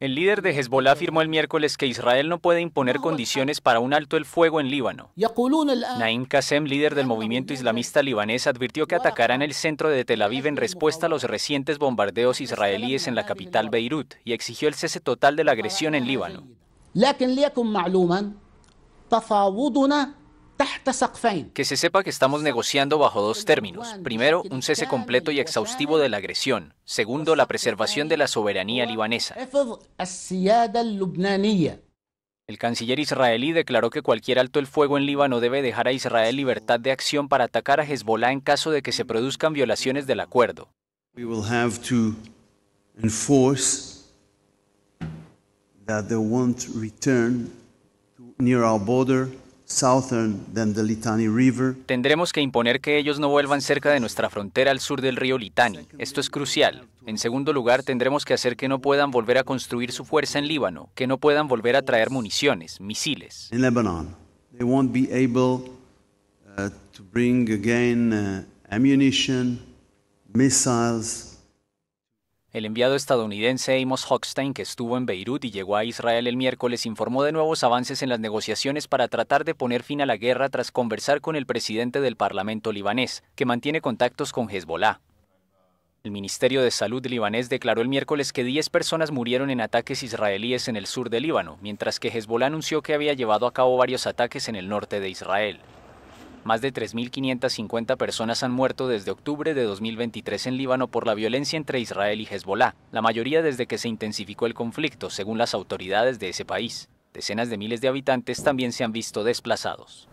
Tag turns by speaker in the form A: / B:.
A: El líder de Hezbollah afirmó el miércoles que Israel no puede imponer condiciones para un alto el fuego en Líbano. Naim Qasem, líder del movimiento islamista libanés, advirtió que atacarán el centro de Tel Aviv en respuesta a los recientes bombardeos israelíes en la capital Beirut y exigió el cese total de la agresión en Líbano. Que se sepa que estamos negociando bajo dos términos. Primero, un cese completo y exhaustivo de la agresión. Segundo, la preservación de la soberanía libanesa. El canciller israelí declaró que cualquier alto el fuego en Líbano debe dejar a Israel libertad de acción para atacar a Hezbollah en caso de que se produzcan violaciones del acuerdo. Tendremos que imponer que ellos no vuelvan cerca de nuestra frontera al sur del río Litani. Esto es crucial. En segundo lugar, tendremos que hacer que no puedan volver a construir su fuerza en Líbano, que no puedan volver a traer municiones, misiles. El enviado estadounidense Amos Hochstein, que estuvo en Beirut y llegó a Israel el miércoles, informó de nuevos avances en las negociaciones para tratar de poner fin a la guerra tras conversar con el presidente del Parlamento libanés, que mantiene contactos con Hezbollah. El Ministerio de Salud libanés declaró el miércoles que 10 personas murieron en ataques israelíes en el sur de Líbano, mientras que Hezbollah anunció que había llevado a cabo varios ataques en el norte de Israel. Más de 3.550 personas han muerto desde octubre de 2023 en Líbano por la violencia entre Israel y Hezbollah, la mayoría desde que se intensificó el conflicto, según las autoridades de ese país. Decenas de miles de habitantes también se han visto desplazados.